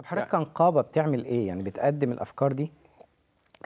طب حضرتك كنقابه بتعمل ايه يعني بتقدم الافكار دي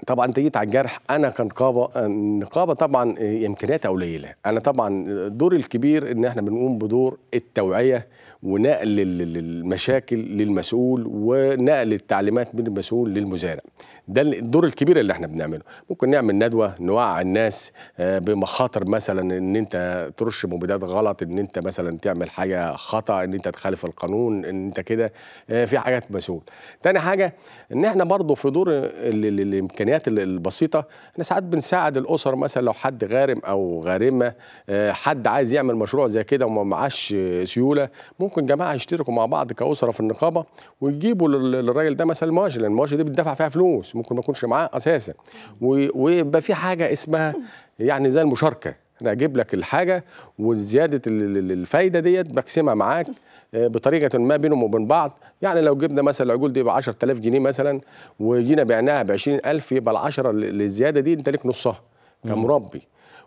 طبعا انت جيت على الجرح انا كنقابه النقابه طبعا امكانياتها قليله انا طبعا دوري الكبير ان احنا بنقوم بدور التوعيه ونقل المشاكل للمسؤول ونقل التعليمات من المسؤول للمزارع ده الدور الكبير اللي احنا بنعمله ممكن نعمل ندوه نوعي الناس آه، بمخاطر مثلا ان انت ترش مبيدات غلط ان انت مثلا تعمل حاجه خطا ان انت تخالف القانون ان انت كده آه، في حاجات مسؤول تاني حاجه ان احنا برضو في دور الامكانيات الامكانيات البسيطه احنا ساعات بنساعد الاسر مثلا لو حد غارم او غارمه آه، حد عايز يعمل مشروع زي كده وما معاش سيوله ممكن جماعه يشتركوا مع بعض كاسره في النقابه ويجيبوا للراجل ده مثلا المواشي لان المواشي دي بتدفع فيها فلوس ممكن ما يكونش معاه اساسا ويبقى في حاجه اسمها يعني زي المشاركه انا اجيب لك الحاجه وزياده الفايده ديت بقسمها معاك آه، بطريقه ما بينهم وبين بعض يعني لو جبنا مثلا العجول دي ب 10000 جنيه مثلا وجينا بعناها ب 20000 يبقى ال 10 للزياده الزياده دي انت ليك نصها كمربي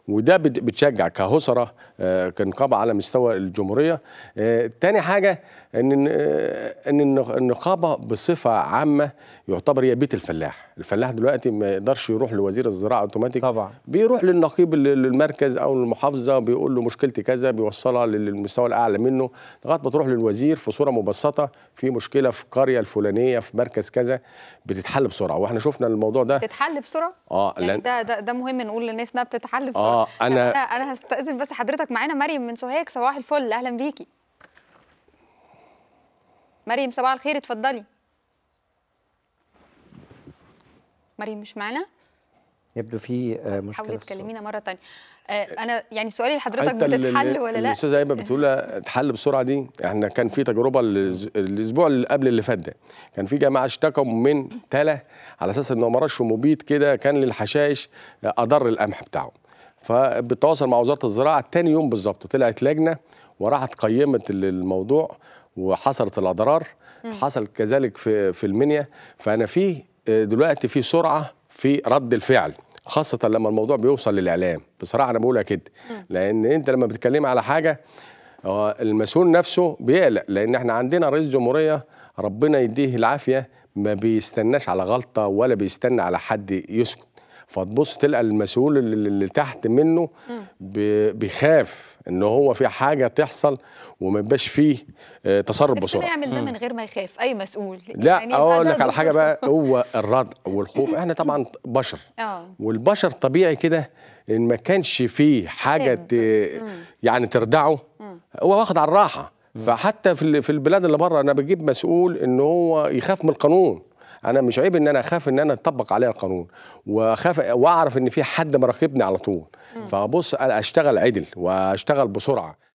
وده بتشجع كهسره آه، كنقابه على مستوى الجمهوريه آه، تاني حاجه ان آه، ان النقابه بصفه عامه يعتبر هي بيت الفلاح الفلاح دلوقتي ما يقدرش يروح لوزير الزراعه اوتوماتيك طبعا بيروح للنقيب للمركز او المحافظه بيقول له مشكلتي كذا بيوصلها للمستوى الاعلى منه لغايه ما تروح للوزير في صوره مبسطه في مشكله في القريه الفلانيه في مركز كذا بتتحل بسرعه واحنا شفنا الموضوع ده بتتحل بسرعه اه يعني لأن... ده, ده ده مهم نقول للناس انها بتتحل بسرعه آه آه، انا انا هستاذن بس حضرتك معانا مريم من سوهاج صباح الفل اهلا بيكي مريم صباح الخير اتفضلي مريم مش معانا يبدو في آه، طيب، مشكله حاولي تكلمينا مره ثانيه آه، انا يعني سؤالي لحضرتك بتتحل ولا لا الاستاذه ايمن بتقول اتحل بسرعه دي احنا كان في تجربه الاسبوع اللي قبل اللي فات ده كان في جماعه اشتكوا من تله على اساس انه مرش مبيد كده كان للحشائش اضر القمح بتاعه فبتواصل مع وزاره الزراعه تاني يوم بالظبط طلعت لجنه وراحت قيمت الموضوع وحصلت الاضرار حصل كذلك في في المنيا فانا في آه، دلوقتي في سرعه في رد الفعل خاصه لما الموضوع بيوصل للاعلام بصراحه انا بقولها كده لان انت لما بتكلم على حاجه آه، المسؤول نفسه بيقلق لان احنا عندنا رئيس جمهوريه ربنا يديه العافيه ما بيستناش على غلطه ولا بيستنى على حد يسكت فتبص تلقى المسؤول اللي تحت منه بيخاف ان هو في حاجه تحصل وما يبقاش فيه آه، تسرب بسرعه بس يعمل ده من غير ما يخاف اي مسؤول لا يعني اقول لك على حاجه بقى هو الردع والخوف احنا طبعا بشر آه. والبشر طبيعي كده ان ما كانش فيه حاجه يعني تردعه هو واخد على الراحه فحتى في البلاد اللي بره انا بجيب مسؤول ان هو يخاف من القانون انا مش عيب ان انا اخاف ان انا اطبق عليها القانون واخاف واعرف ان في حد مراقبني على طول فبص اشتغل عدل واشتغل بسرعه